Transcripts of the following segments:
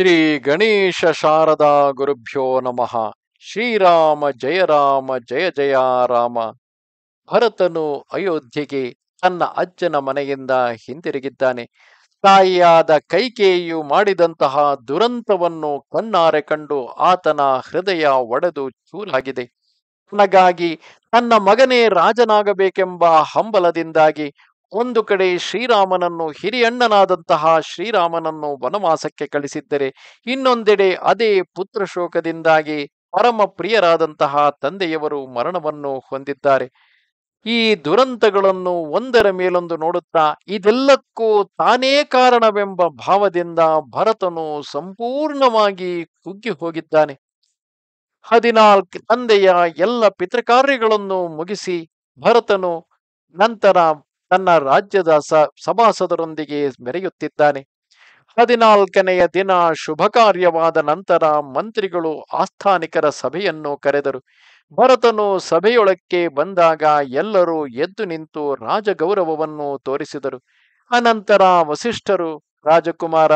ಶ್ರೀ ಗಣೇಶ ಶಾರದಾ ಗುರುಭ್ಯೋ ನಮಃ ಶ್ರೀರಾಮ ಜಯ ರಾಮ ಜಯ ಜಯ ರಾಮ ಭರತನು ಅಯೋಧ್ಯೆಗೆ ತನ್ನ ಅಜ್ಜನ ಮನೆಯಿಂದ ಹಿಂದಿರುಗಿದ್ದಾನೆ ತಾಯಿಯಾದ ಕೈಕೇಯು ಮಾಡಿದಂತಹ ದುರಂತವನ್ನು ಕಣ್ಣಾರೆ ಕಂಡು ಆತನ ಹೃದಯ ಒಡೆದು ಚೂಲಾಗಿದೆ ತನಗಾಗಿ ತನ್ನ ಮಗನೇ ರಾಜನಾಗಬೇಕೆಂಬ ಹಂಬಲದಿಂದಾಗಿ ಒಂದು ಕಡೆ ಶ್ರೀರಾಮನನ್ನು ಹಿರಿಯಣ್ಣನಾದಂತಹ ಶ್ರೀರಾಮನನ್ನು ವನವಾಸಕ್ಕೆ ಕಳಿಸಿದ್ದರೆ ಇನ್ನೊಂದೆಡೆ ಅದೇ ಪುತ್ರ ಶೋಕದಿಂದಾಗಿ ಪರಮ ಪ್ರಿಯರಾದಂತಹ ತಂದೆಯವರು ಮರಣವನ್ನು ಹೊಂದಿದ್ದಾರೆ ಈ ದುರಂತಗಳನ್ನು ಒಂದರ ಮೇಲೊಂದು ನೋಡುತ್ತಾ ಇದೆಲ್ಲಕ್ಕೂ ತಾನೇ ಕಾರಣವೆಂಬ ಭಾವದಿಂದ ಭರತನು ಸಂಪೂರ್ಣವಾಗಿ ಕುಗ್ಗಿ ಹೋಗಿದ್ದಾನೆ ಹದಿನಾಲ್ಕು ತಂದೆಯ ಎಲ್ಲ ಪಿತೃಕಾರ್ಯಗಳನ್ನು ಮುಗಿಸಿ ಭರತನು ನಂತರ ತನ್ನ ರಾಜ್ಯದ ಸ ಸಭಾಸದರೊಂದಿಗೆ ಮೆರೆಯುತ್ತಿದ್ದಾನೆ ಹದಿನಾಲ್ಕನೆಯ ದಿನ ಶುಭ ಕಾರ್ಯವಾದ ನಂತರ ಮಂತ್ರಿಗಳು ಆಸ್ಥಾನಿಕರ ಸಭೆಯನ್ನು ಕರೆದರು ಭರತನು ಸಭೆಯೊಳಕ್ಕೆ ಬಂದಾಗ ಎಲ್ಲರೂ ಎದ್ದು ನಿಂತು ರಾಜಗೌರವವನ್ನು ತೋರಿಸಿದರು ಅನಂತರ ವಸಿಷ್ಠರು ರಾಜಕುಮಾರ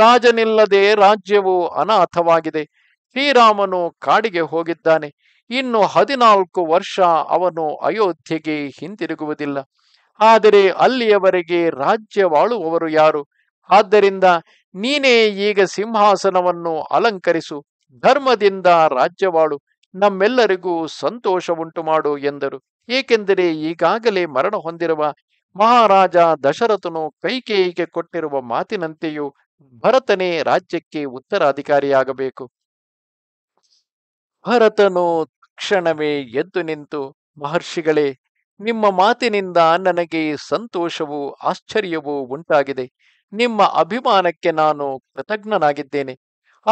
ರಾಜನಿಲ್ಲದೆ ರಾಜ್ಯವು ಅನಾಥವಾಗಿದೆ ಶ್ರೀರಾಮನು ಕಾಡಿಗೆ ಹೋಗಿದ್ದಾನೆ ಇನ್ನು ಹದಿನಾಲ್ಕು ವರ್ಷ ಅವನು ಅಯೋಧ್ಯೆಗೆ ಹಿಂತಿರುಗುವುದಿಲ್ಲ ಆದರೆ ಅಲ್ಲಿಯವರೆಗೆ ರಾಜ್ಯವಾಳುವವರು ಯಾರು ಆದ್ದರಿಂದ ನೀನೇ ಈಗ ಸಿಂಹಾಸನವನ್ನು ಅಲಂಕರಿಸು ಧರ್ಮದಿಂದ ರಾಜ್ಯವಾಳು ನಮ್ಮೆಲ್ಲರಿಗೂ ಸಂತೋಷ ಉಂಟು ಮಾಡು ಎಂದರು ಏಕೆಂದರೆ ಈಗಾಗಲೇ ಮರಣ ಹೊಂದಿರುವ ಮಹಾರಾಜ ದಶರಥನು ಕೈಕೇಯಿಗೆ ಕೊಟ್ಟಿರುವ ಮಾತಿನಂತೆಯೂ ಭರತನೇ ರಾಜ್ಯಕ್ಕೆ ಉತ್ತರಾಧಿಕಾರಿಯಾಗಬೇಕು ಭರತನು ತಕ್ಷಣವೇ ಎದ್ದು ನಿಂತು ಮಹರ್ಷಿಗಳೇ ನಿಮ್ಮ ಮಾತಿನಿಂದ ನನಗೆ ಸಂತೋಷವೂ ಆಶ್ಚರ್ಯವೂ ಉಂಟಾಗಿದೆ ನಿಮ್ಮ ಅಭಿಮಾನಕ್ಕೆ ನಾನು ಕೃತಜ್ಞನಾಗಿದ್ದೇನೆ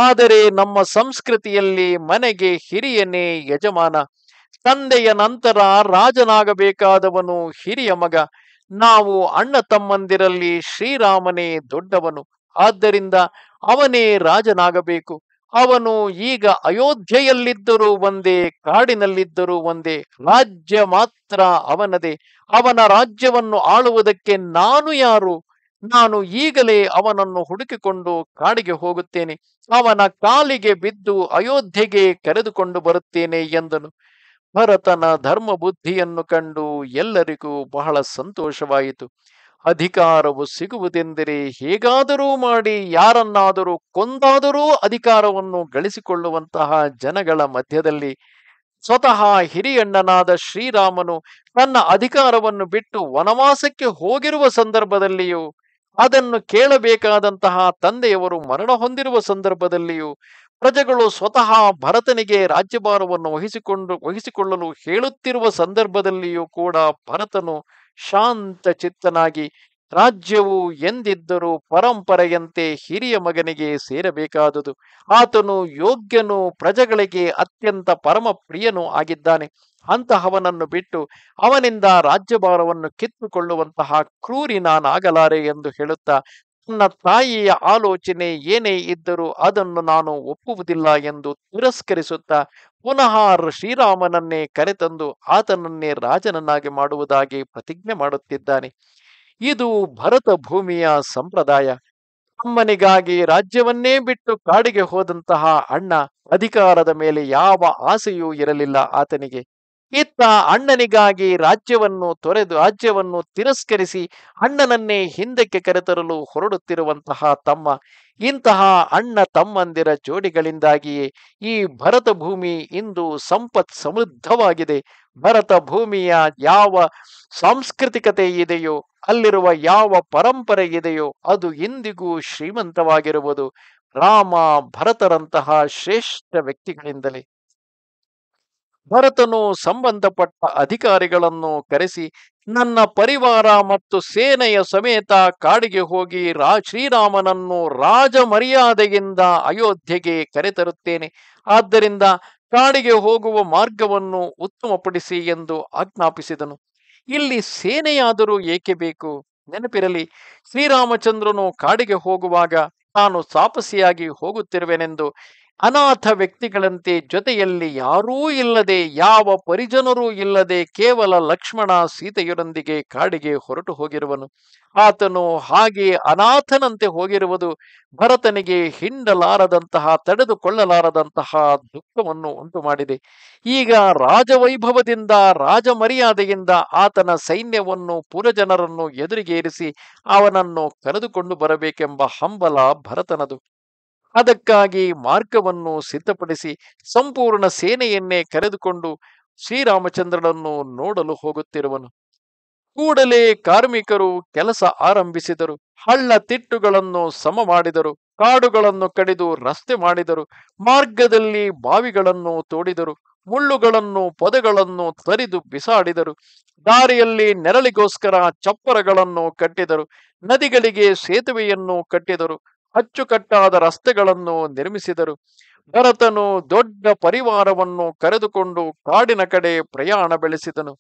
ಆದರೆ ನಮ್ಮ ಸಂಸ್ಕೃತಿಯಲ್ಲಿ ಮನೆಗೆ ಹಿರಿಯನೇ ಯಜಮಾನ ತಂದೆಯ ನಂತರ ರಾಜನಾಗಬೇಕಾದವನು ಹಿರಿಯ ಮಗ ನಾವು ಅಣ್ಣ ತಮ್ಮಂದಿರಲ್ಲಿ ಶ್ರೀರಾಮನೇ ದೊಡ್ಡವನು ಆದ್ದರಿಂದ ಅವನೇ ರಾಜನಾಗಬೇಕು ಅವನು ಈಗ ಅಯೋಧ್ಯೆಯಲ್ಲಿದ್ದರೂ ಒಂದೇ ಕಾಡಿನಲ್ಲಿದ್ದರೂ ಒಂದೇ ರಾಜ್ಯ ಮಾತ್ರ ಅವನದೇ ಅವನ ರಾಜ್ಯವನ್ನು ಆಳುವುದಕ್ಕೆ ನಾನು ಯಾರು ನಾನು ಈಗಲೇ ಅವನನ್ನು ಹುಡುಕಿಕೊಂಡು ಕಾಡಿಗೆ ಹೋಗುತ್ತೇನೆ ಅವನ ಕಾಲಿಗೆ ಬಿದ್ದು ಅಯೋಧ್ಯೆಗೆ ಕರೆದುಕೊಂಡು ಬರುತ್ತೇನೆ ಎಂದನು ಭರತನ ಧರ್ಮ ಬುದ್ಧಿಯನ್ನು ಕಂಡು ಎಲ್ಲರಿಗೂ ಬಹಳ ಸಂತೋಷವಾಯಿತು ಅಧಿಕಾರವು ಸಿಗುವುದೆಂದರೆ ಹೇಗಾದರೂ ಮಾಡಿ ಯಾರನ್ನಾದರೂ ಕೊಂದಾದರೂ ಅಧಿಕಾರವನ್ನು ಗಳಿಸಿಕೊಳ್ಳುವಂತಹ ಜನಗಳ ಮಧ್ಯದಲ್ಲಿ ಸ್ವತಃ ಹಿರಿಯಣ್ಣನಾದ ಶ್ರೀರಾಮನು ತನ್ನ ಅಧಿಕಾರವನ್ನು ಬಿಟ್ಟು ವನವಾಸಕ್ಕೆ ಹೋಗಿರುವ ಸಂದರ್ಭದಲ್ಲಿಯೂ ಅದನ್ನು ಕೇಳಬೇಕಾದಂತಹ ತಂದೆಯವರು ಮರಣ ಹೊಂದಿರುವ ಸಂದರ್ಭದಲ್ಲಿಯೂ ಪ್ರಜೆಗಳು ಸ್ವತಃ ಭರತನಿಗೆ ರಾಜ್ಯಭಾರವನ್ನು ವಹಿಸಿಕೊಂಡು ವಹಿಸಿಕೊಳ್ಳಲು ಹೇಳುತ್ತಿರುವ ಸಂದರ್ಭದಲ್ಲಿಯೂ ಕೂಡ ಭರತನು ಶಾಂತ ಚಿತ್ತನಾಗಿ ರಾಜ್ಯವು ಎಂದಿದ್ದರೂ ಪರಂಪರೆಯಂತೆ ಹಿರಿಯ ಮಗನಿಗೆ ಸೇರಬೇಕಾದುದು ಆತನು ಯೋಗ್ಯನು ಪ್ರಜೆಗಳಿಗೆ ಅತ್ಯಂತ ಪರಮ ಪ್ರಿಯನೂ ಆಗಿದ್ದಾನೆ ಅಂತಹವನನ್ನು ಬಿಟ್ಟು ಅವನಿಂದ ರಾಜ್ಯಭಾರವನ್ನು ಕಿತ್ತುಕೊಳ್ಳುವಂತಹ ಕ್ರೂರಿ ನಾನಾಗಲಾರೆ ಎಂದು ಹೇಳುತ್ತಾ ನನ್ನ ತಾಯಿಯ ಆಲೋಚನೆ ಏನೇ ಇದ್ದರೂ ಅದನ್ನು ನಾನು ಒಪ್ಪುವುದಿಲ್ಲ ಎಂದು ತಿರಸ್ಕರಿಸುತ್ತಾ ಪುನಃ ಶ್ರೀರಾಮನನ್ನೇ ಕರೆತಂದು ಆತನನ್ನೇ ರಾಜನನ್ನಾಗಿ ಮಾಡುವುದಾಗಿ ಪ್ರತಿಜ್ಞೆ ಮಾಡುತ್ತಿದ್ದಾನೆ ಇದು ಭರತ ಭೂಮಿಯ ಸಂಪ್ರದಾಯ ಅಮ್ಮನಿಗಾಗಿ ರಾಜ್ಯವನ್ನೇ ಬಿಟ್ಟು ಕಾಡಿಗೆ ಹೋದಂತಹ ಅಣ್ಣ ಅಧಿಕಾರದ ಮೇಲೆ ಯಾವ ಆಸೆಯೂ ಇರಲಿಲ್ಲ ಆತನಿಗೆ ಇತ್ತ ಅಣ್ಣನಿಗಾಗಿ ರಾಜ್ಯವನ್ನು ತೊರೆದು ರಾಜ್ಯವನ್ನು ತಿರಸ್ಕರಿಸಿ ಅಣ್ಣನನ್ನೇ ಹಿಂದಕ್ಕೆ ಕರೆತರಲು ಹೊರಡುತ್ತಿರುವಂತಹ ತಮ್ಮ ಇಂತಹ ಅಣ್ಣ ತಮ್ಮಂದಿರ ಜೋಡಿಗಳಿಂದಾಗಿಯೇ ಈ ಭರತ ಭೂಮಿ ಇಂದು ಸಂಪತ್ ಸಮೃದ್ಧವಾಗಿದೆ ಭರತ ಭೂಮಿಯ ಯಾವ ಸಾಂಸ್ಕೃತಿಕತೆ ಇದೆಯೋ ಅಲ್ಲಿರುವ ಯಾವ ಪರಂಪರೆ ಇದೆಯೋ ಅದು ಇಂದಿಗೂ ಶ್ರೀಮಂತವಾಗಿರುವುದು ರಾಮ ಭರತರಂತಹ ಶ್ರೇಷ್ಠ ವ್ಯಕ್ತಿಗಳಿಂದಲೇ ಭರತನು ಸಂಬಂಧಪಟ್ಟ ಅಧಿಕಾರಿಗಳನ್ನು ಕರೆಸಿ ನನ್ನ ಪರಿವಾರ ಮತ್ತು ಸೇನೆಯ ಸಮೇತ ಕಾಡಿಗೆ ಹೋಗಿ ರಾ ಶ್ರೀರಾಮನನ್ನು ರಾಜಮರ್ಯಾದೆಯಿಂದ ಅಯೋಧ್ಯೆಗೆ ಕರೆತರುತ್ತೇನೆ ಆದ್ದರಿಂದ ಕಾಡಿಗೆ ಹೋಗುವ ಮಾರ್ಗವನ್ನು ಉತ್ತಮಪಡಿಸಿ ಎಂದು ಆಜ್ಞಾಪಿಸಿದನು ಇಲ್ಲಿ ಸೇನೆಯಾದರೂ ಏಕೆ ಬೇಕು ನೆನಪಿರಲಿ ಶ್ರೀರಾಮಚಂದ್ರನು ಕಾಡಿಗೆ ಹೋಗುವಾಗ ನಾನು ಸಾಪಸಿಯಾಗಿ ಹೋಗುತ್ತಿರುವೆನೆಂದು ಅನಾಥ ವ್ಯಕ್ತಿಗಳಂತೆ ಜೊತೆಯಲ್ಲಿ ಯಾರೂ ಇಲ್ಲದೆ ಯಾವ ಪರಿಜನರೂ ಇಲ್ಲದೆ ಕೇವಲ ಲಕ್ಷ್ಮಣ ಸೀತೆಯರೊಂದಿಗೆ ಕಾಡಿಗೆ ಹೊರಟು ಹೋಗಿರುವನು ಆತನು ಹಾಗೆ ಅನಾಥನಂತೆ ಹೋಗಿರುವುದು ಭರತನಿಗೆ ಹಿಂಡಲಾರದಂತಹ ತಡೆದುಕೊಳ್ಳಲಾರದಂತಹ ದುಃಖವನ್ನು ಉಂಟು ಮಾಡಿದೆ ಈಗ ರಾಜವೈಭವದಿಂದ ರಾಜಮರ್ಯಾದೆಯಿಂದ ಆತನ ಸೈನ್ಯವನ್ನು ಪುರಜನರನ್ನು ಎದುರಿಗೇರಿಸಿ ಅವನನ್ನು ಕರೆದುಕೊಂಡು ಬರಬೇಕೆಂಬ ಹಂಬಲ ಭರತನದು ಅದಕ್ಕಾಗಿ ಮಾರ್ಗವನ್ನು ಸಿದ್ಧಪಡಿಸಿ ಸಂಪೂರ್ಣ ಸೇನೆಯನ್ನೇ ಕರೆದುಕೊಂಡು ಶ್ರೀರಾಮಚಂದ್ರನನ್ನು ನೋಡಲು ಹೋಗುತ್ತಿರುವನು ಕೂಡಲೇ ಕಾರ್ಮಿಕರು ಕೆಲಸ ಆರಂಭಿಸಿದರು ಹಳ್ಳ ತಿಟ್ಟುಗಳನ್ನು ಸಮ ಮಾಡಿದರು ಕಾಡುಗಳನ್ನು ಕಡಿದು ರಸ್ತೆ ಮಾಡಿದರು ಮಾರ್ಗದಲ್ಲಿ ಬಾವಿಗಳನ್ನು ತೋಡಿದರು ಮುಳ್ಳುಗಳನ್ನು ಪೊದೆಗಳನ್ನು ತರಿದು ಬಿಸಾಡಿದರು ದಾರಿಯಲ್ಲಿ ನೆರಳಿಗೋಸ್ಕರ ಚಪ್ಪರಗಳನ್ನು ಕಟ್ಟಿದರು ನದಿಗಳಿಗೆ ಸೇತುವೆಯನ್ನು ಕಟ್ಟಿದರು ಅಚ್ಚುಕಟ್ಟಾದ ರಸ್ತೆಗಳನ್ನು ನಿರ್ಮಿಸಿದರು ಭರತನು ದೊಡ್ಡ ಪರಿವಾರವನ್ನು ಕರೆದುಕೊಂಡು ಕಾಡಿನ ಕಡೆ ಪ್ರಯಾಣ ಬೆಳೆಸಿದನು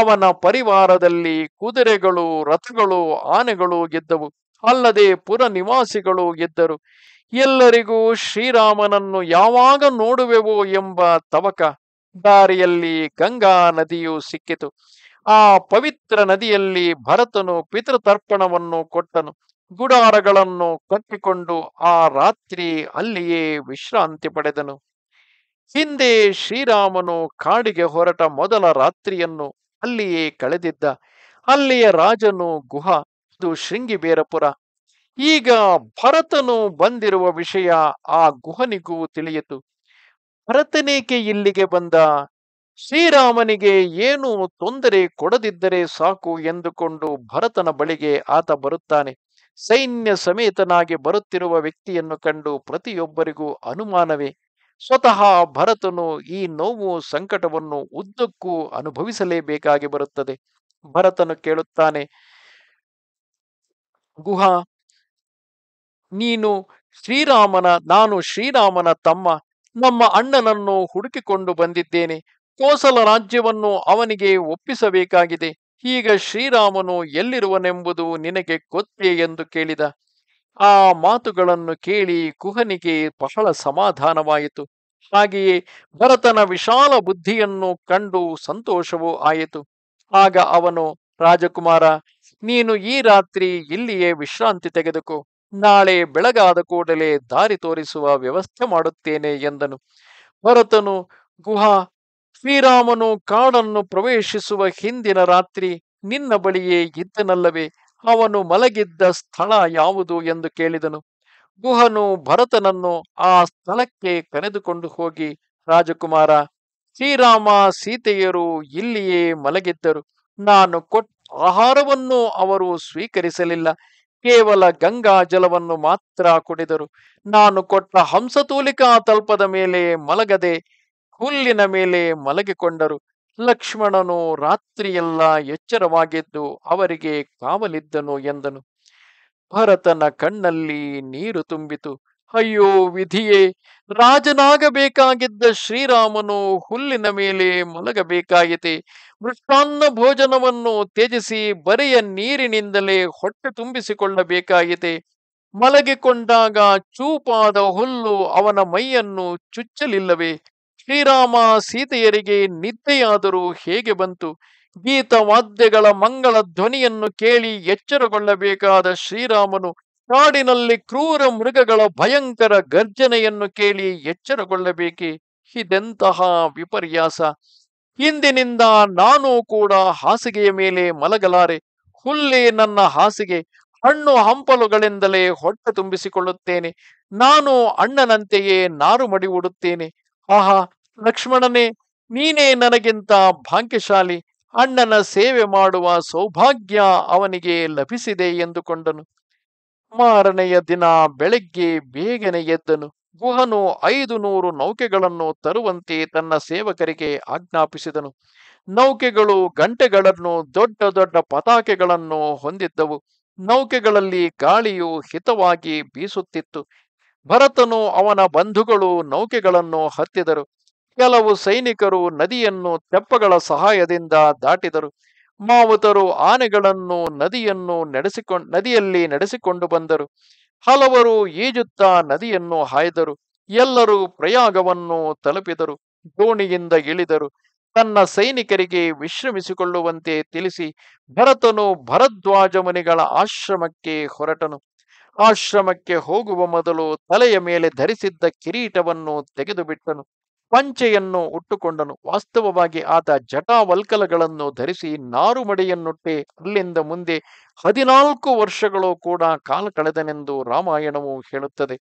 ಅವನ ಪರಿವಾರದಲ್ಲಿ ಕುದುರೆಗಳು ರಥಗಳು ಆನೆಗಳು ಗೆದ್ದವು ಅಲ್ಲದೆ ಪುರ ನಿವಾಸಿಗಳು ಗೆದ್ದರು ಎಲ್ಲರಿಗೂ ಶ್ರೀರಾಮನನ್ನು ಯಾವಾಗ ನೋಡುವೆವು ಎಂಬ ತವಕ ದಾರಿಯಲ್ಲಿ ಗಂಗಾ ನದಿಯು ಸಿಕ್ಕಿತು ಆ ಪವಿತ್ರ ನದಿಯಲ್ಲಿ ಭರತನು ಪಿತೃತರ್ಪಣವನ್ನು ಕೊಟ್ಟನು ಗುಡಾರಗಳನ್ನು ಕಟ್ಟಿಕೊಂಡು ಆ ರಾತ್ರಿ ಅಲ್ಲಿಯೇ ವಿಶ್ರಾಂತಿ ಪಡೆದನು ಹಿಂದೆ ಶ್ರೀರಾಮನು ಕಾಡಿಗೆ ಹೊರಟ ಮೊದಲ ರಾತ್ರಿಯನ್ನು ಅಲ್ಲಿಯೇ ಕಳೆದಿದ್ದ ಅಲ್ಲಿಯ ರಾಜನು ಗುಹ ಇದು ಶೃಂಗಿಬೇರಪುರ ಈಗ ಭರತನು ಬಂದಿರುವ ವಿಷಯ ಆ ಗುಹನಿಗೂ ತಿಳಿಯಿತು ಭರತನೇಕೆ ಇಲ್ಲಿಗೆ ಬಂದ ಶ್ರೀರಾಮನಿಗೆ ಏನು ತೊಂದರೆ ಕೊಡದಿದ್ದರೆ ಸಾಕು ಎಂದುಕೊಂಡು ಭರತನ ಬಳಿಗೆ ಆತ ಬರುತ್ತಾನೆ ಸೈನ್ಯ ಸಮೇತನಾಗಿ ಬರುತ್ತಿರುವ ವ್ಯಕ್ತಿಯನ್ನು ಕಂಡು ಪ್ರತಿಯೊಬ್ಬರಿಗೂ ಅನುಮಾನವೇ ಸ್ವತಃ ಭರತನು ಈ ನೋವು ಸಂಕಟವನ್ನು ಉದ್ದಕ್ಕೂ ಅನುಭವಿಸಲೇಬೇಕಾಗಿ ಬರುತ್ತದೆ ಭರತನು ಕೇಳುತ್ತಾನೆ ಗುಹಾ ನೀನು ಶ್ರೀರಾಮನ ನಾನು ಶ್ರೀರಾಮನ ತಮ್ಮ ನಮ್ಮ ಅಣ್ಣನನ್ನು ಹುಡುಕಿಕೊಂಡು ಬಂದಿದ್ದೇನೆ ಕೋಸಲ ರಾಜ್ಯವನ್ನು ಅವನಿಗೆ ಒಪ್ಪಿಸಬೇಕಾಗಿದೆ ಈಗ ಶ್ರೀರಾಮನು ಎಲ್ಲಿರುವನೆಂಬುದು ನಿನಗೆ ಗೊತ್ತೇ ಎಂದು ಕೇಳಿದ ಆ ಮಾತುಗಳನ್ನು ಕೇಳಿ ಕುಹನಿಗೆ ಬಹಳ ಸಮಾಧಾನವಾಯಿತು ಹಾಗೆಯೇ ಭರತನ ವಿಶಾಲ ಬುದ್ಧಿಯನ್ನು ಕಂಡು ಸಂತೋಷವೂ ಆಯಿತು ಆಗ ಅವನು ರಾಜಕುಮಾರ ನೀನು ಈ ರಾತ್ರಿ ಇಲ್ಲಿಯೇ ವಿಶ್ರಾಂತಿ ತೆಗೆದುಕೋ ನಾಳೆ ಬೆಳಗಾದ ಕೂಡಲೇ ದಾರಿ ತೋರಿಸುವ ವ್ಯವಸ್ಥೆ ಮಾಡುತ್ತೇನೆ ಎಂದನು ಭರತನು ಗುಹಾ ಶ್ರೀರಾಮನು ಕಾಡನ್ನು ಪ್ರವೇಶಿಸುವ ಹಿಂದಿನ ರಾತ್ರಿ ನಿನ್ನ ಬಳಿಯೇ ಇದ್ದನಲ್ಲವೇ ಅವನು ಮಲಗಿದ್ದ ಸ್ಥಳ ಯಾವುದು ಎಂದು ಕೇಳಿದನು ಗುಹನು ಭರತನನ್ನು ಆ ಸ್ಥಳಕ್ಕೆ ಕರೆದುಕೊಂಡು ಹೋಗಿ ರಾಜಕುಮಾರ ಶ್ರೀರಾಮ ಸೀತೆಯರು ಇಲ್ಲಿಯೇ ಮಲಗಿದ್ದರು ನಾನು ಕೊಟ್ಟ ಆಹಾರವನ್ನು ಅವರು ಸ್ವೀಕರಿಸಲಿಲ್ಲ ಕೇವಲ ಗಂಗಾ ಜಲವನ್ನು ಮಾತ್ರ ಕುಡಿದರು ನಾನು ಕೊಟ್ಟ ಹಂಸತೂಲಿಕಾ ತಲ್ಪದ ಮೇಲೆ ಮಲಗದೆ ಹುಲ್ಲಿನ ಮೇಲೆ ಮಲಗಿಕೊಂಡರು ಲಕ್ಷ್ಮಣನು ರಾತ್ರಿಯೆಲ್ಲ ಎಚ್ಚರವಾಗಿದ್ದು ಅವರಿಗೆ ಕಾವಲಿದ್ದನು ಎಂದನು ಭರತನ ಕಣ್ಣಲ್ಲಿ ನೀರು ತುಂಬಿತು ಅಯ್ಯೋ ವಿಧಿಯೇ ರಾಜನಾಗಬೇಕಾಗಿದ್ದ ಶ್ರೀರಾಮನು ಹುಲ್ಲಿನ ಮೇಲೆ ಮಲಗಬೇಕಾಯಿತೆ ಮೃಷ್ಟಾನ್ನ ಭೋಜನವನ್ನು ತ್ಯಜಿಸಿ ಬರೆಯ ನೀರಿನಿಂದಲೇ ಹೊಟ್ಟೆ ತುಂಬಿಸಿಕೊಳ್ಳಬೇಕಾಯಿತೆ ಮಲಗಿಕೊಂಡಾಗ ಚೂಪಾದ ಹುಲ್ಲು ಅವನ ಮೈಯನ್ನು ಚುಚ್ಚಲಿಲ್ಲವೇ ಶ್ರೀರಾಮ ಸೀತೆಯರಿಗೆ ನಿದ್ದೆಯಾದರೂ ಹೇಗೆ ಬಂತು ಗೀತವಾದ್ಯಗಳ ಮಂಗಳ ಧ್ವನಿಯನ್ನು ಕೇಳಿ ಎಚ್ಚರಗೊಳ್ಳಬೇಕಾದ ಶ್ರೀರಾಮನು ಕಾಡಿನಲ್ಲಿ ಕ್ರೂರ ಮೃಗಗಳ ಭಯಂಕರ ಗರ್ಜನೆಯನ್ನು ಕೇಳಿ ಎಚ್ಚರಗೊಳ್ಳಬೇಕೆ ಇದೆಂತಹ ವಿಪರ್ಯಾಸ ಇಂದಿನಿಂದ ನಾನು ಕೂಡ ಹಾಸಿಗೆಯ ಮೇಲೆ ಮಲಗಲಾರೆ ಹುಲ್ಲಿ ನನ್ನ ಹಾಸಿಗೆ ಹಣ್ಣು ಹಂಪಲುಗಳಿಂದಲೇ ಹೊಟ್ಟೆ ತುಂಬಿಸಿಕೊಳ್ಳುತ್ತೇನೆ ನಾನು ಅಣ್ಣನಂತೆಯೇ ನಾರು ಮಡಿ ಉಡುತ್ತೇನೆ ಆಹಾ ಲಕ್ಷ್ಮಣನೇ ನೀನೇ ನನಗಿಂತ ಭಾಗ್ಯಶಾಲಿ ಅಣ್ಣನ ಸೇವೆ ಮಾಡುವ ಸೌಭಾಗ್ಯ ಅವನಿಗೆ ಲಭಿಸಿದೆ ಎಂದುಕೊಂಡನು ಮಾರನೆಯ ದಿನ ಬೆಳಗ್ಗೆ ಬೇಗನೆ ಎದ್ದನು ಗುಹನು ಐದು ನೂರು ನೌಕೆಗಳನ್ನು ತರುವಂತೆ ತನ್ನ ಸೇವಕರಿಗೆ ಆಜ್ಞಾಪಿಸಿದನು ನೌಕೆಗಳು ಗಂಟೆಗಳನ್ನು ದೊಡ್ಡ ದೊಡ್ಡ ಪತಾಕೆಗಳನ್ನು ಹೊಂದಿದ್ದವು ನೌಕೆಗಳಲ್ಲಿ ಗಾಳಿಯು ಹಿತವಾಗಿ ಬೀಸುತ್ತಿತ್ತು ಭರತನು ಅವನ ಬಂಧುಗಳು ನೌಕೆಗಳನ್ನು ಹತ್ತಿದರು ಕೆಲವು ಸೈನಿಕರು ನದಿಯನ್ನು ತೆಪ್ಪಗಳ ಸಹಾಯದಿಂದ ದಾಟಿದರು ಮಾವುತರು ಆನೆಗಳನ್ನು ನದಿಯನ್ನು ನಡೆಸಿಕೊಂಡು ನದಿಯಲ್ಲಿ ನಡೆಸಿಕೊಂಡು ಬಂದರು ಹಲವರು ಈಜುತ್ತಾ ನದಿಯನ್ನು ಹಾಯ್ದರು ಎಲ್ಲರೂ ಪ್ರಯಾಗವನ್ನು ತಲುಪಿದರು ದೋಣಿಯಿಂದ ಇಳಿದರು ತನ್ನ ಸೈನಿಕರಿಗೆ ವಿಶ್ರಮಿಸಿಕೊಳ್ಳುವಂತೆ ತಿಳಿಸಿ ಭರತನು ಭರದ್ವಾಜ ಮುನಿಗಳ ಆಶ್ರಮಕ್ಕೆ ಹೊರಟನು ಆಶ್ರಮಕ್ಕೆ ಹೋಗುವ ಮೊದಲು ತಲೆಯ ಮೇಲೆ ಧರಿಸಿದ್ದ ಕಿರೀಟವನ್ನು ತೆಗೆದುಬಿಟ್ಟನು ಪಂಚೆಯನ್ನು ಉಟ್ಟುಕೊಂಡನು ವಾಸ್ತವವಾಗಿ ಆತ ಜಟಾವಲ್ಕಲಗಳನ್ನು ಧರಿಸಿ ಮಡಿಯನ್ನುಟ್ಟಿ ಅಲ್ಲಿಂದ ಮುಂದೆ ಹದಿನಾಲ್ಕು ವರ್ಷಗಳು ಕೂಡ ಕಾಲ ಕಳೆದನೆಂದು ರಾಮಾಯಣವು ಹೇಳುತ್ತದೆ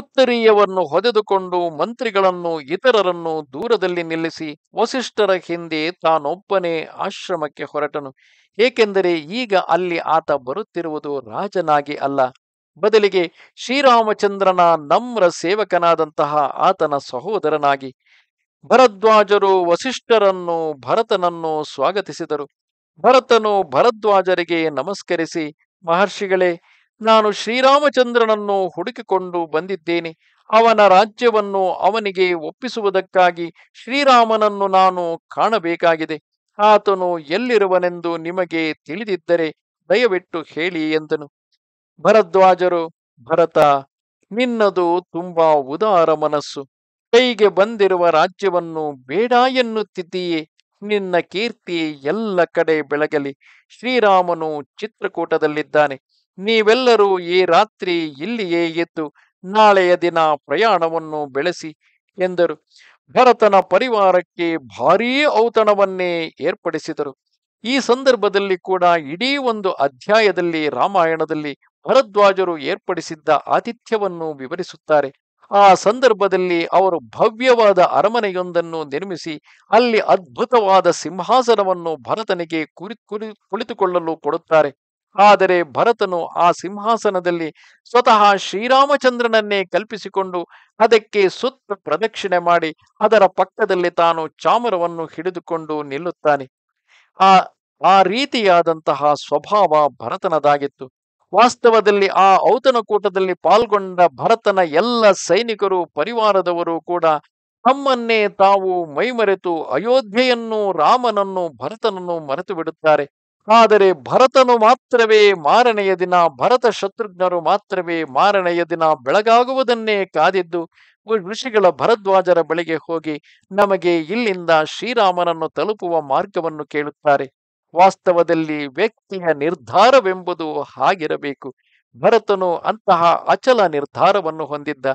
ಉತ್ತರೀಯವನ್ನು ಹೊದೆದುಕೊಂಡು ಮಂತ್ರಿಗಳನ್ನು ಇತರರನ್ನು ದೂರದಲ್ಲಿ ನಿಲ್ಲಿಸಿ ವಸಿಷ್ಠರ ಹಿಂದೆ ತಾನೊಬ್ಬನೇ ಆಶ್ರಮಕ್ಕೆ ಹೊರಟನು ಏಕೆಂದರೆ ಈಗ ಅಲ್ಲಿ ಆತ ಬರುತ್ತಿರುವುದು ರಾಜನಾಗಿ ಅಲ್ಲ ಬದಲಿಗೆ ಶ್ರೀರಾಮಚಂದ್ರನ ನಮ್ರ ಸೇವಕನಾದಂತಹ ಆತನ ಸಹೋದರನಾಗಿ ಭರದ್ವಾಜರು ವಸಿಷ್ಠರನ್ನು ಭರತನನ್ನು ಸ್ವಾಗತಿಸಿದರು ಭರತನು ಭರದ್ವಾಜರಿಗೆ ನಮಸ್ಕರಿಸಿ ಮಹರ್ಷಿಗಳೇ ನಾನು ಶ್ರೀರಾಮಚಂದ್ರನನ್ನು ಹುಡುಕಿಕೊಂಡು ಬಂದಿದ್ದೇನೆ ಅವನ ರಾಜ್ಯವನ್ನು ಅವನಿಗೆ ಒಪ್ಪಿಸುವುದಕ್ಕಾಗಿ ಶ್ರೀರಾಮನನ್ನು ನಾನು ಕಾಣಬೇಕಾಗಿದೆ ಆತನು ಎಲ್ಲಿರುವನೆಂದು ನಿಮಗೆ ತಿಳಿದಿದ್ದರೆ ದಯವಿಟ್ಟು ಹೇಳಿ ಎಂದನು ಭರದ್ವಾಜರು ಭರತ ನಿನ್ನದು ತುಂಬಾ ಉದಾರ ಮನಸ್ಸು ಕೈಗೆ ಬಂದಿರುವ ರಾಜ್ಯವನ್ನು ಬೇಡ ಎನ್ನುತ್ತಿದ್ದೀಯೇ ನಿನ್ನ ಕೀರ್ತಿ ಎಲ್ಲ ಕಡೆ ಬೆಳಗಲಿ ಶ್ರೀರಾಮನು ಚಿತ್ರಕೂಟದಲ್ಲಿದ್ದಾನೆ ನೀವೆಲ್ಲರೂ ಈ ರಾತ್ರಿ ಇಲ್ಲಿಯೇ ಎದ್ದು ನಾಳೆಯ ದಿನ ಪ್ರಯಾಣವನ್ನು ಬೆಳೆಸಿ ಎಂದರು ಭರತನ ಪರಿವಾರಕ್ಕೆ ಭಾರೀ ಔತಣವನ್ನೇ ಏರ್ಪಡಿಸಿದರು ಈ ಸಂದರ್ಭದಲ್ಲಿ ಕೂಡ ಇಡೀ ಒಂದು ಅಧ್ಯಾಯದಲ್ಲಿ ರಾಮಾಯಣದಲ್ಲಿ ಭರದ್ವಾಜರು ಏರ್ಪಡಿಸಿದ್ದ ಆತಿಥ್ಯವನ್ನು ವಿವರಿಸುತ್ತಾರೆ ಆ ಸಂದರ್ಭದಲ್ಲಿ ಅವರು ಭವ್ಯವಾದ ಅರಮನೆಯೊಂದನ್ನು ನಿರ್ಮಿಸಿ ಅಲ್ಲಿ ಅದ್ಭುತವಾದ ಸಿಂಹಾಸನವನ್ನು ಭರತನಿಗೆ ಕುರಿ ಕುರಿ ಕುಳಿತುಕೊಳ್ಳಲು ಕೊಡುತ್ತಾರೆ ಆದರೆ ಭರತನು ಆ ಸಿಂಹಾಸನದಲ್ಲಿ ಸ್ವತಃ ಶ್ರೀರಾಮಚಂದ್ರನನ್ನೇ ಕಲ್ಪಿಸಿಕೊಂಡು ಅದಕ್ಕೆ ಸುತ್ತ ಪ್ರದಕ್ಷಿಣೆ ಮಾಡಿ ಅದರ ಪಕ್ಕದಲ್ಲಿ ತಾನು ಚಾಮರವನ್ನು ಹಿಡಿದುಕೊಂಡು ನಿಲ್ಲುತ್ತಾನೆ ಆ ಆ ರೀತಿಯಾದಂತಹ ಸ್ವಭಾವ ಭರತನದಾಗಿತ್ತು ವಾಸ್ತವದಲ್ಲಿ ಆ ಔತಣಕೂಟದಲ್ಲಿ ಪಾಲ್ಗೊಂಡ ಭರತನ ಎಲ್ಲ ಸೈನಿಕರು ಪರಿವಾರದವರು ಕೂಡ ತಮ್ಮನ್ನೇ ತಾವು ಮೈಮರೆತು ಅಯೋಧ್ಯೆಯನ್ನು ರಾಮನನ್ನು ಭರತನನ್ನು ಮರೆತು ಬಿಡುತ್ತಾರೆ ಆದರೆ ಭರತನು ಮಾತ್ರವೇ ಮಾರನೆಯ ದಿನ ಭರತ ಶತ್ರುಘ್ನರು ಮಾತ್ರವೇ ಮಾರನೆಯ ದಿನ ಬೆಳಗಾಗುವುದನ್ನೇ ಕಾದಿದ್ದು ಋಷಿಗಳ ಭರದ್ವಾಜರ ಬಳಿಗೆ ಹೋಗಿ ನಮಗೆ ಇಲ್ಲಿಂದ ಶ್ರೀರಾಮನನ್ನು ತಲುಪುವ ಮಾರ್ಗವನ್ನು ಕೇಳುತ್ತಾರೆ ವಾಸ್ತವದಲ್ಲಿ ವ್ಯಕ್ತಿಯ ನಿರ್ಧಾರವೆಂಬುದು ಹಾಗಿರಬೇಕು ಭರತನು ಅಂತಹ ಅಚಲ ನಿರ್ಧಾರವನ್ನು ಹೊಂದಿದ್ದ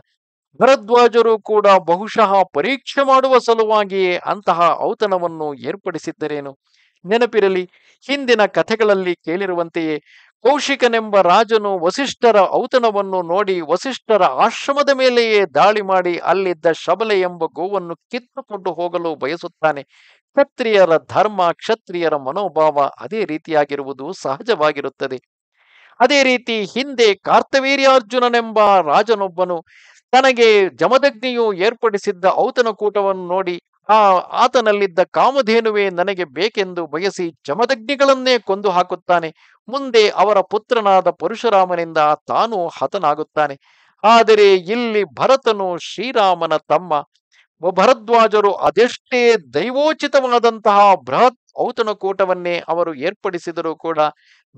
ಭರದ್ವಾಜರು ಕೂಡ ಬಹುಶಃ ಪರೀಕ್ಷೆ ಮಾಡುವ ಸಲುವಾಗಿಯೇ ಅಂತಹ ಔತಣವನ್ನು ಏರ್ಪಡಿಸಿದ್ದರೇನು ನೆನಪಿರಲಿ ಹಿಂದಿನ ಕಥೆಗಳಲ್ಲಿ ಕೇಳಿರುವಂತೆಯೇ ಕೌಶಿಕನೆಂಬ ರಾಜನು ವಸಿಷ್ಠರ ಔತಣವನ್ನು ನೋಡಿ ವಸಿಷ್ಠರ ಆಶ್ರಮದ ಮೇಲೆಯೇ ದಾಳಿ ಮಾಡಿ ಅಲ್ಲಿದ್ದ ಶಬಲೆ ಎಂಬ ಗೋವನ್ನು ಕಿತ್ತುಕೊಂಡು ಹೋಗಲು ಬಯಸುತ್ತಾನೆ ಕ್ಷತ್ರಿಯರ ಧರ್ಮ ಕ್ಷತ್ರಿಯರ ಮನೋಭಾವ ಅದೇ ರೀತಿಯಾಗಿರುವುದು ಸಹಜವಾಗಿರುತ್ತದೆ ಅದೇ ರೀತಿ ಹಿಂದೆ ಕಾರ್ತವೀರ್ಯಾರ್ಜುನನೆಂಬ ರಾಜನೊಬ್ಬನು ತನಗೆ ಜಮದಗ್ನಿಯು ಏರ್ಪಡಿಸಿದ್ದ ಔತಣಕೂಟವನ್ನು ನೋಡಿ ಆ ಆತನಲ್ಲಿದ್ದ ಕಾಮಧೇನುವೆ ನನಗೆ ಬೇಕೆಂದು ಬಯಸಿ ಚಮದಗ್ನಿಗಳನ್ನೇ ಕೊಂದು ಹಾಕುತ್ತಾನೆ ಮುಂದೆ ಅವರ ಪುತ್ರನಾದ ಪರಶುರಾಮನಿಂದ ತಾನು ಹತನಾಗುತ್ತಾನೆ ಆದರೆ ಇಲ್ಲಿ ಭರತನು ಶ್ರೀರಾಮನ ತಮ್ಮ ಭರದ್ವಾಜರು ಅದೆಷ್ಟೇ ದೈವೋಚಿತವಾದಂತಹ ಬೃಹತ್ ಔತಣಕೂಟವನ್ನೇ ಅವರು ಏರ್ಪಡಿಸಿದರೂ ಕೂಡ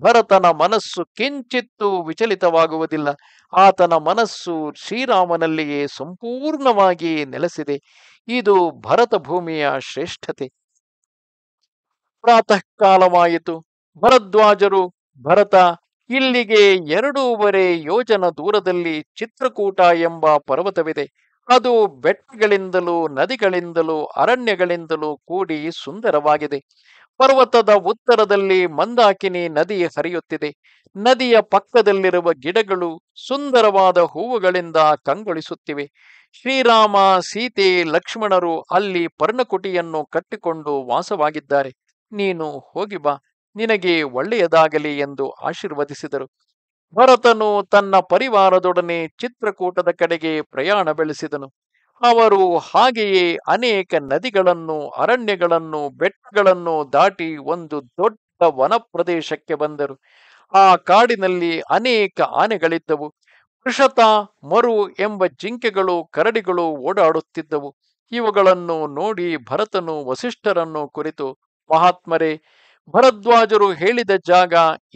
ಭರತನ ಮನಸ್ಸು ಕಿಂಚಿತ್ತೂ ವಿಚಲಿತವಾಗುವುದಿಲ್ಲ ಆತನ ಮನಸ್ಸು ಶ್ರೀರಾಮನಲ್ಲಿಯೇ ಸಂಪೂರ್ಣವಾಗಿ ನೆಲೆಸಿದೆ ಇದು ಭರತ ಭೂಮಿಯ ಶ್ರೇಷ್ಠತೆ ಪ್ರಾತಃ ಕಾಲವಾಯಿತು ಭರದ್ವಾಜರು ಭರತ ಇಲ್ಲಿಗೆ ಎರಡೂವರೆ ಯೋಜನ ದೂರದಲ್ಲಿ ಚಿತ್ರಕೂಟ ಎಂಬ ಪರ್ವತವಿದೆ ಅದು ಬೆಟ್ಟಗಳಿಂದಲೂ ನದಿಗಳಿಂದಲೂ ಅರಣ್ಯಗಳಿಂದಲೂ ಕೂಡಿ ಸುಂದರವಾಗಿದೆ ಪರ್ವತದ ಉತ್ತರದಲ್ಲಿ ಮಂದಾಕಿನಿ ನದಿ ಹರಿಯುತ್ತಿದೆ ನದಿಯ ಪಕ್ಕದಲ್ಲಿರುವ ಗಿಡಗಳು ಸುಂದರವಾದ ಹೂವುಗಳಿಂದ ಕಂಗೊಳಿಸುತ್ತಿವೆ ಶ್ರೀರಾಮ ಸೀತೆ ಲಕ್ಷ್ಮಣರು ಅಲ್ಲಿ ಪರ್ಣಕುಟಿಯನ್ನು ಕಟ್ಟಿಕೊಂಡು ವಾಸವಾಗಿದ್ದಾರೆ ನೀನು ಹೋಗಿ ಬಾ ನಿನಗೆ ಒಳ್ಳೆಯದಾಗಲಿ ಎಂದು ಆಶೀರ್ವದಿಸಿದರು ಭರತನು ತನ್ನ ಪರಿವಾರದೊಡನೆ ಚಿತ್ರಕೂಟದ ಕಡೆಗೆ ಪ್ರಯಾಣ ಬೆಳೆಸಿದನು ಅವರು ಹಾಗೆಯೇ ಅನೇಕ ನದಿಗಳನ್ನು ಅರಣ್ಯಗಳನ್ನು ಬೆಟ್ಟಗಳನ್ನು ದಾಟಿ ಒಂದು ದೊಡ್ಡ ವನ ಪ್ರದೇಶಕ್ಕೆ ಬಂದರು ಆ ಕಾಡಿನಲ್ಲಿ ಅನೇಕ ಆನೆಗಳಿದ್ದವು ಕೃಷತ ಮರು ಎಂಬ ಜಿಂಕೆಗಳು ಕರಡಿಗಳು ಓಡಾಡುತ್ತಿದ್ದವು ಇವುಗಳನ್ನು ನೋಡಿ ಭರತನು ವಸಿಷ್ಠರನ್ನು ಕುರಿತು ಮಹಾತ್ಮರೇ ಭರದ್ವಾಜರು ಹೇಳಿದ ಜಾಗ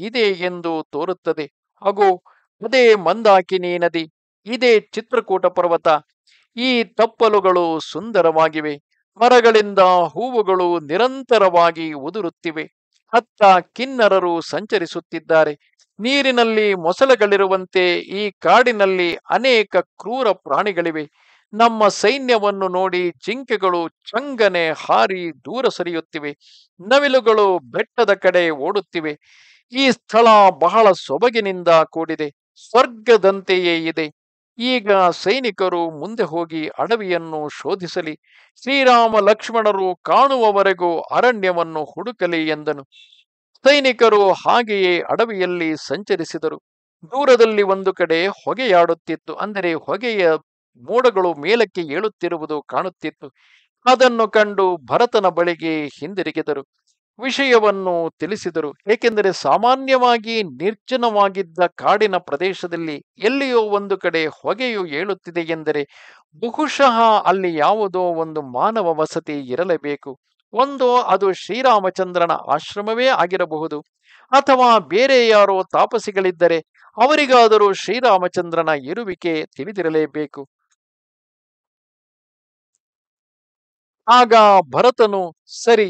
ಇದೆ ಎಂದು ತೋರುತ್ತದೆ ಹಾಗೂ ಅದೇ ಮಂದಾಕಿನಿ ನದಿ ಇದೇ ಚಿತ್ರಕೂಟ ಪರ್ವತ ಈ ತಪ್ಪಲುಗಳು ಸುಂದರವಾಗಿವೆ ಮರಗಳಿಂದ ಹೂವುಗಳು ನಿರಂತರವಾಗಿ ಉದುರುತ್ತಿವೆ ಹತ್ತ ಕಿನ್ನರರು ಸಂಚರಿಸುತ್ತಿದ್ದಾರೆ ನೀರಿನಲ್ಲಿ ಮೊಸಳೆಗಳಿರುವಂತೆ ಈ ಕಾಡಿನಲ್ಲಿ ಅನೇಕ ಕ್ರೂರ ಪ್ರಾಣಿಗಳಿವೆ ನಮ್ಮ ಸೈನ್ಯವನ್ನು ನೋಡಿ ಜಿಂಕೆಗಳು ಚಂಗನೆ ಹಾರಿ ದೂರ ಸರಿಯುತ್ತಿವೆ ನವಿಲುಗಳು ಬೆಟ್ಟದ ಕಡೆ ಓಡುತ್ತಿವೆ ಈ ಸ್ಥಳ ಬಹಳ ಸೊಬಗಿನಿಂದ ಕೂಡಿದೆ ಸ್ವರ್ಗದಂತೆಯೇ ಇದೆ ಈಗ ಸೈನಿಕರು ಮುಂದೆ ಹೋಗಿ ಅಡವಿಯನ್ನು ಶೋಧಿಸಲಿ ಶ್ರೀರಾಮ ಲಕ್ಷ್ಮಣರು ಕಾಣುವವರೆಗೂ ಅರಣ್ಯವನ್ನು ಹುಡುಕಲಿ ಎಂದನು ಸೈನಿಕರು ಹಾಗೆಯೇ ಅಡವಿಯಲ್ಲಿ ಸಂಚರಿಸಿದರು ದೂರದಲ್ಲಿ ಒಂದು ಕಡೆ ಹೊಗೆಯಾಡುತ್ತಿತ್ತು ಅಂದರೆ ಹೊಗೆಯ ಮೋಡಗಳು ಮೇಲಕ್ಕೆ ಏಳುತ್ತಿರುವುದು ಕಾಣುತ್ತಿತ್ತು ಅದನ್ನು ಕಂಡು ಭರತನ ಬಳಿಗೆ ಹಿಂದಿರುಗಿದರು ವಿಷಯವನ್ನು ತಿಳಿಸಿದರು ಏಕೆಂದರೆ ಸಾಮಾನ್ಯವಾಗಿ ನಿರ್ಜನವಾಗಿದ್ದ ಕಾಡಿನ ಪ್ರದೇಶದಲ್ಲಿ ಎಲ್ಲಿಯೋ ಒಂದು ಕಡೆ ಹೊಗೆಯು ಏಳುತ್ತಿದೆ ಎಂದರೆ ಬಹುಶಃ ಅಲ್ಲಿ ಯಾವುದೋ ಒಂದು ಮಾನವ ವಸತಿ ಇರಲೇಬೇಕು ಒಂದು ಅದು ಶ್ರೀರಾಮಚಂದ್ರನ ಆಶ್ರಮವೇ ಆಗಿರಬಹುದು ಅಥವಾ ಬೇರೆ ಯಾರೋ ತಾಪಸಿಗಳಿದ್ದರೆ ಅವರಿಗಾದರೂ ಶ್ರೀರಾಮಚಂದ್ರನ ಇರುವಿಕೆ ತಿಳಿದಿರಲೇಬೇಕು ಆಗ ಭರತನು ಸರಿ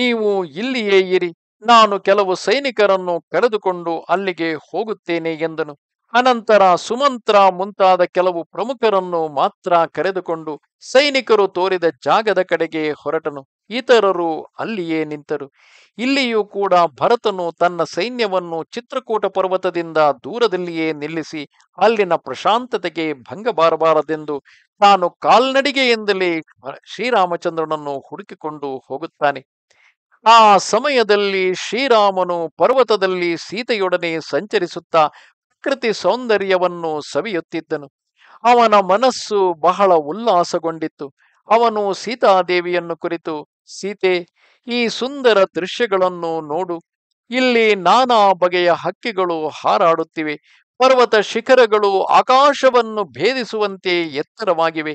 ನೀವು ಇಲ್ಲಿಯೇ ಇರಿ ನಾನು ಕೆಲವು ಸೈನಿಕರನ್ನು ಕರೆದುಕೊಂಡು ಅಲ್ಲಿಗೆ ಹೋಗುತ್ತೇನೆ ಎಂದನು ಅನಂತರ ಸುಮಂತ್ರ ಮುಂತಾದ ಕೆಲವು ಪ್ರಮುಖರನ್ನು ಮಾತ್ರ ಕರೆದುಕೊಂಡು ಸೈನಿಕರು ತೋರಿದ ಜಾಗದ ಕಡೆಗೆ ಹೊರಟನು ಇತರರು ಅಲ್ಲಿಯೇ ನಿಂತರು ಇಲ್ಲಿಯೂ ಕೂಡ ಭರತನು ತನ್ನ ಸೈನ್ಯವನ್ನು ಚಿತ್ರಕೂಟ ಪರ್ವತದಿಂದ ದೂರದಲ್ಲಿಯೇ ನಿಲ್ಲಿಸಿ ಅಲ್ಲಿನ ಪ್ರಶಾಂತತೆಗೆ ಭಂಗ ಬಾರಬಾರದೆಂದು ತಾನು ಕಾಲ್ನಡಿಗೆಯಿಂದಲೇ ಶ್ರೀರಾಮಚಂದ್ರನನ್ನು ಹುಡುಕಿಕೊಂಡು ಹೋಗುತ್ತಾನೆ ಆ ಸಮಯದಲ್ಲಿ ಶ್ರೀರಾಮನು ಪರ್ವತದಲ್ಲಿ ಸೀತೆಯೊಡನೆ ಸಂಚರಿಸುತ್ತಾ ಪ್ರಕೃತಿ ಸೌಂದರ್ಯವನ್ನು ಸವಿಯುತ್ತಿದ್ದನು ಅವನ ಮನಸ್ಸು ಬಹಳ ಉಲ್ಲಾಸಗೊಂಡಿತ್ತು ಅವನು ಸೀತಾದೇವಿಯನ್ನು ಕುರಿತು ಸೀತೆ ಈ ಸುಂದರ ದೃಶ್ಯಗಳನ್ನು ನೋಡು ಇಲ್ಲಿ ನಾನಾ ಬಗೆಯ ಹಕ್ಕಿಗಳು ಹಾರಾಡುತ್ತಿವೆ ಪರ್ವತ ಶಿಖರಗಳು ಆಕಾಶವನ್ನು ಭೇದಿಸುವಂತೆ ಎತ್ತರವಾಗಿವೆ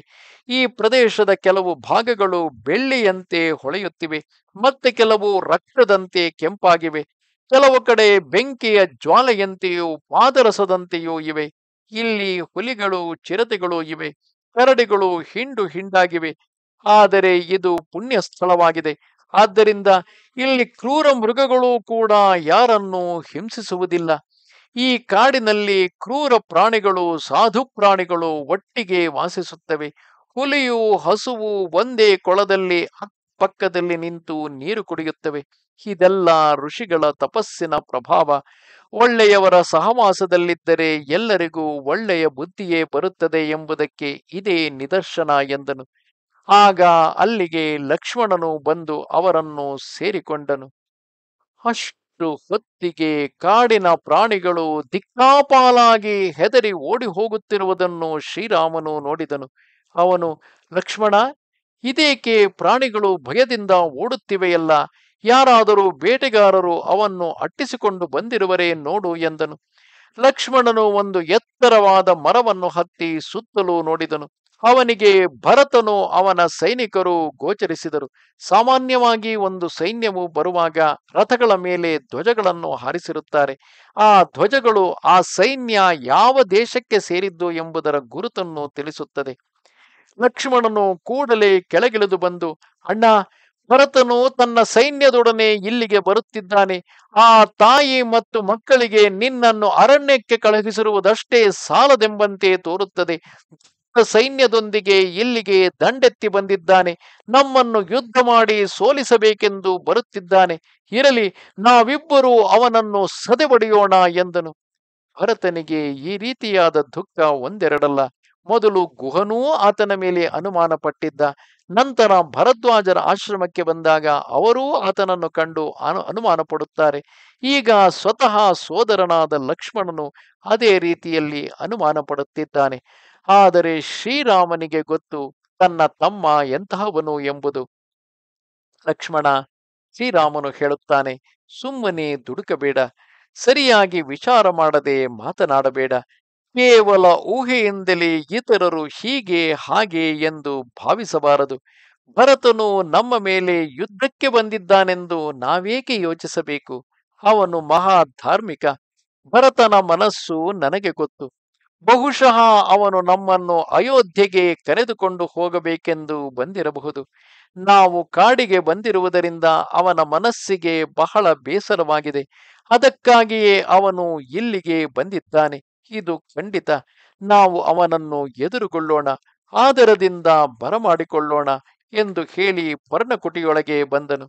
ಈ ಪ್ರದೇಶದ ಕೆಲವು ಭಾಗಗಳು ಬೆಳ್ಳಿಯಂತೆ ಹೊಳೆಯುತ್ತಿವೆ ಮತ್ತೆ ಕೆಲವು ರಕ್ತದಂತೆ ಕೆಂಪಾಗಿವೆ ಕೆಲವು ಕಡೆ ಬೆಂಕಿಯ ಜ್ವಾಲೆಯಂತೆಯೂ ಪಾದರಸದಂತೆಯೂ ಇವೆ ಇಲ್ಲಿ ಹುಲಿಗಳು ಚಿರತೆಗಳು ಇವೆ ಕರಡಿಗಳು ಹಿಂಡು ಹಿಂಡಾಗಿವೆ ಆದರೆ ಇದು ಪುಣ್ಯ ಸ್ಥಳವಾಗಿದೆ ಆದ್ದರಿಂದ ಇಲ್ಲಿ ಕ್ರೂರ ಮೃಗಗಳು ಕೂಡ ಯಾರನ್ನು ಹಿಂಸಿಸುವುದಿಲ್ಲ ಈ ಕಾಡಿನಲ್ಲಿ ಕ್ರೂರ ಪ್ರಾಣಿಗಳು ಸಾಧು ಪ್ರಾಣಿಗಳು ಒಟ್ಟಿಗೆ ವಾಸಿಸುತ್ತವೆ ಹುಲಿಯು ಹಸುವು ಒಂದೇ ಕೊಳದಲ್ಲಿ ಪಕ್ಕದಲ್ಲಿ ನಿಂತು ನೀರು ಕುಡಿಯುತ್ತವೆ ಇದೆಲ್ಲ ಋಷಿಗಳ ತಪಸ್ಸಿನ ಪ್ರಭಾವ ಒಳ್ಳೆಯವರ ಸಹವಾಸದಲ್ಲಿದ್ದರೆ ಎಲ್ಲರಿಗೂ ಒಳ್ಳೆಯ ಬುದ್ಧಿಯೇ ಬರುತ್ತದೆ ಎಂಬುದಕ್ಕೆ ಇದೇ ನಿದರ್ಶನ ಎಂದನು ಆಗ ಅಲ್ಲಿಗೆ ಲಕ್ಷ್ಮಣನು ಬಂದು ಅವರನ್ನು ಸೇರಿಕೊಂಡನು ಅಷ್ಟು ಹೊತ್ತಿಗೆ ಕಾಡಿನ ಪ್ರಾಣಿಗಳು ದಿಕ್ಕಾಪಾಲಾಗಿ ಹೆದರಿ ಓಡಿ ಹೋಗುತ್ತಿರುವುದನ್ನು ಶ್ರೀರಾಮನು ನೋಡಿದನು ಅವನು ಲಕ್ಷ್ಮಣ ಇದೇಕೆ ಪ್ರಾಣಿಗಳು ಭಯದಿಂದ ಓಡುತ್ತಿವೆಯಲ್ಲ ಯಾರಾದರೂ ಬೇಟೆಗಾರರು ಅವನ್ನು ಅಟ್ಟಿಸಿಕೊಂಡು ಬಂದಿರುವರೇ ನೋಡು ಎಂದನು ಲಕ್ಷ್ಮಣನು ಒಂದು ಎತ್ತರವಾದ ಮರವನ್ನು ಹತ್ತಿ ಸುತ್ತಲೂ ನೋಡಿದನು ಅವನಿಗೆ ಭರತನು ಅವನ ಸೈನಿಕರು ಗೋಚರಿಸಿದರು ಸಾಮಾನ್ಯವಾಗಿ ಒಂದು ಸೈನ್ಯವು ಬರುವಾಗ ರಥಗಳ ಮೇಲೆ ಧ್ವಜಗಳನ್ನು ಹಾರಿಸಿರುತ್ತಾರೆ ಆ ಧ್ವಜಗಳು ಆ ಸೈನ್ಯ ಯಾವ ದೇಶಕ್ಕೆ ಸೇರಿದ್ದು ಎಂಬುದರ ಗುರುತನ್ನು ತಿಳಿಸುತ್ತದೆ ಲಕ್ಷ್ಮಣನು ಕೂಡಲೇ ಕೆಳಗಿಳಿದು ಬಂದು ಅಣ್ಣ ಭರತನು ತನ್ನ ಸೈನ್ಯದೊಡನೆ ಇಲ್ಲಿಗೆ ಬರುತ್ತಿದ್ದಾನೆ ಆ ತಾಯಿ ಮತ್ತು ಮಕ್ಕಳಿಗೆ ನಿನ್ನನ್ನು ಅರಣ್ಯಕ್ಕೆ ಕಳುಹಿಸಿರುವುದಷ್ಟೇ ಸಾಲದೆಂಬಂತೆ ತೋರುತ್ತದೆ ಸೈನ್ಯದೊಂದಿಗೆ ಇಲ್ಲಿಗೆ ದಂಡೆತ್ತಿ ಬಂದಿದ್ದಾನೆ ನಮ್ಮನ್ನು ಯುದ್ಧ ಮಾಡಿ ಸೋಲಿಸಬೇಕೆಂದು ಬರುತ್ತಿದ್ದಾನೆ ಇರಲಿ ನಾವಿಬ್ಬರೂ ಅವನನ್ನು ಸದೆಬಡಿಯೋಣ ಎಂದನು ಭರತನಿಗೆ ಈ ರೀತಿಯಾದ ದುಃಖ ಒಂದೆರಡಲ್ಲ ಮೊದಲು ಗುಹನೂ ಆತನ ಮೇಲೆ ಅನುಮಾನ ಪಟ್ಟಿದ್ದ ನಂತರ ಭರದ್ವಾಜರ ಆಶ್ರಮಕ್ಕೆ ಬಂದಾಗ ಅವರೂ ಆತನನ್ನು ಕಂಡು ಅನು ಅನುಮಾನ ಪಡುತ್ತಾರೆ ಈಗ ಸ್ವತಃ ಸೋದರನಾದ ಲಕ್ಷ್ಮಣನು ಅದೇ ರೀತಿಯಲ್ಲಿ ಅನುಮಾನ ಪಡುತ್ತಿದ್ದಾನೆ ಆದರೆ ಶ್ರೀರಾಮನಿಗೆ ಗೊತ್ತು ತನ್ನ ತಮ್ಮ ಎಂತಹವನು ಎಂಬುದು ಲಕ್ಷ್ಮಣ ಶ್ರೀರಾಮನು ಹೇಳುತ್ತಾನೆ ಸುಮ್ಮನೆ ದುಡುಕಬೇಡ ಸರಿಯಾಗಿ ವಿಚಾರ ಮಾಡದೆ ಮಾತನಾಡಬೇಡ ಕೇವಲ ಊಹೆಯಿಂದಲೇ ಇತರರು ಹೀಗೆ ಹಾಗೆ ಎಂದು ಭಾವಿಸಬಾರದು ಭರತನು ನಮ್ಮ ಮೇಲೆ ಯುದ್ಧಕ್ಕೆ ಬಂದಿದ್ದಾನೆಂದು ನಾವೇಕೆ ಯೋಚಿಸಬೇಕು ಅವನು ಮಹಾ ಧಾರ್ಮಿಕ ಭರತನ ಮನಸ್ಸು ನನಗೆ ಗೊತ್ತು ಬಹುಶಃ ಅವನು ನಮ್ಮನ್ನು ಅಯೋಧ್ಯೆಗೆ ಕರೆದುಕೊಂಡು ಹೋಗಬೇಕೆಂದು ಬಂದಿರಬಹುದು ನಾವು ಕಾಡಿಗೆ ಬಂದಿರುವುದರಿಂದ ಅವನ ಮನಸ್ಸಿಗೆ ಬಹಳ ಬೇಸರವಾಗಿದೆ ಅದಕ್ಕಾಗಿಯೇ ಅವನು ಇಲ್ಲಿಗೆ ಬಂದಿದ್ದಾನೆ ಇದು ಖಂಡಿತ ನಾವು ಅವನನ್ನು ಎದುರುಗೊಳ್ಳೋಣ ಆದರದಿಂದ ಬರಮಾಡಿಕೊಳ್ಳೋಣ ಎಂದು ಹೇಳಿ ಪರ್ಣಕುಟಿಯೊಳಗೆ ಬಂದನು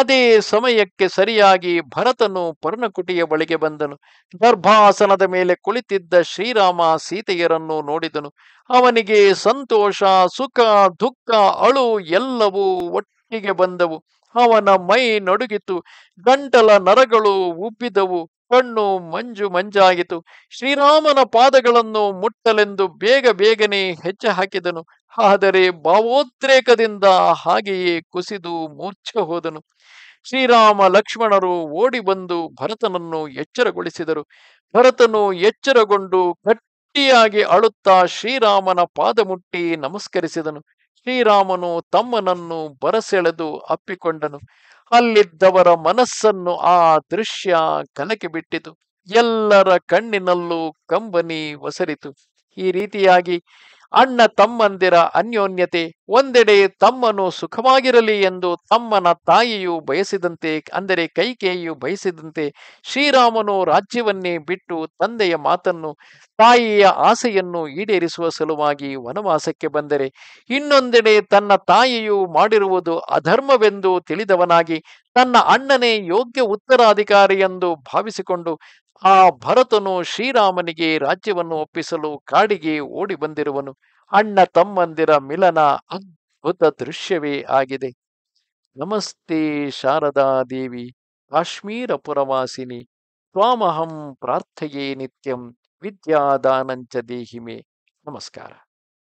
ಅದೇ ಸಮಯಕ್ಕೆ ಸರಿಯಾಗಿ ಭರತನು ಪರ್ಣಕುಟಿಯ ಬಳಿಗೆ ಬಂದನು ಗರ್ಭಾಸನದ ಮೇಲೆ ಕುಳಿತಿದ್ದ ಶ್ರೀರಾಮ ಸೀತೆಯರನ್ನು ನೋಡಿದನು ಅವನಿಗೆ ಸಂತೋಷ ಸುಖ ದುಃಖ ಅಳು ಎಲ್ಲವೂ ಒಟ್ಟಿಗೆ ಬಂದವು ಅವನ ಮೈ ನಡುಗಿತು ಗಂಟಲ ನರಗಳು ಉಬ್ಬಿದವು ಕಣ್ಣು ಮಂಜು ಮಂಜಾಗಿತು ಶ್ರೀರಾಮನ ಪಾದಗಳನ್ನು ಮುಟ್ಟಲೆಂದು ಬೇಗ ಬೇಗನೆ ಹೆಚ್ಚ ಹಾಕಿದನು ಆದರೆ ಭಾವೋದ್ರೇಕದಿಂದ ಹಾಗೆಯೇ ಕುಸಿದು ಮೂರ್ಛ ಹೋದನು ಶ್ರೀರಾಮ ಲಕ್ಷ್ಮಣರು ಓಡಿ ಬಂದು ಭರತನನ್ನು ಎಚ್ಚರಗೊಳಿಸಿದರು ಭರತನು ಎಚ್ಚರಗೊಂಡು ಗಟ್ಟಿಯಾಗಿ ಅಳುತ್ತಾ ಶ್ರೀರಾಮನ ಪಾದ ಮುಟ್ಟಿ ನಮಸ್ಕರಿಸಿದನು ಶ್ರೀರಾಮನು ತಮ್ಮನನ್ನು ಬರಸೆಳೆದು ಅಪ್ಪಿಕೊಂಡನು ಅಲ್ಲಿದ್ದವರ ಮನಸ್ಸನ್ನು ಆ ದೃಶ್ಯ ಕಲಕಿ ಬಿಟ್ಟಿತು ಎಲ್ಲರ ಕಣ್ಣಿನಲ್ಲೂ ಕಂಬನಿ ಒಸರಿತು ಈ ರೀತಿಯಾಗಿ ಅಣ್ಣ ತಮ್ಮಂದಿರ ಅನ್ಯೋನ್ಯತೆ ಒಂದೆಡೆ ತಮ್ಮನು ಸುಖವಾಗಿರಲಿ ಎಂದು ತಮ್ಮನ ತಾಯಿಯು ಬಯಸಿದಂತೆ ಅಂದರೆ ಕೈಕೇಯಿಯು ಬಯಸಿದಂತೆ ಶ್ರೀರಾಮನು ರಾಜ್ಯವನ್ನೇ ಬಿಟ್ಟು ತಂದೆಯ ಮಾತನ್ನು ತಾಯಿಯ ಆಸೆಯನ್ನು ಈಡೇರಿಸುವ ಸಲುವಾಗಿ ವನವಾಸಕ್ಕೆ ಬಂದರೆ ಇನ್ನೊಂದೆಡೆ ತನ್ನ ತಾಯಿಯು ಮಾಡಿರುವುದು ಅಧರ್ಮವೆಂದು ತಿಳಿದವನಾಗಿ ತನ್ನ ಅಣ್ಣನೇ ಯೋಗ್ಯ ಉತ್ತರಾಧಿಕಾರಿ ಎಂದು ಭಾವಿಸಿಕೊಂಡು ಆ ಭರತನು ಶ್ರೀರಾಮನಿಗೆ ರಾಜ್ಯವನ್ನು ಒಪ್ಪಿಸಲು ಕಾಡಿಗೆ ಓಡಿ ಬಂದಿರುವನು ಅಣ್ಣ ತಮ್ಮಂದಿರ ಮಿಲನ ಅದ್ಭುತ ದೃಶ್ಯವೇ ಆಗಿದೆ ನಮಸ್ತೆ ಶಾರದಾ ದೇವಿ ಕಾಶ್ಮೀರ ಪುರವಾಸಿನಿ ತ್ವಾಮಹಂ ಪ್ರಾರ್ಥೆಯೇ ನಿತ್ಯಂ ವಿದ್ಯಾದಾನಂಚ ದೇಹಿಮೆ ನಮಸ್ಕಾರ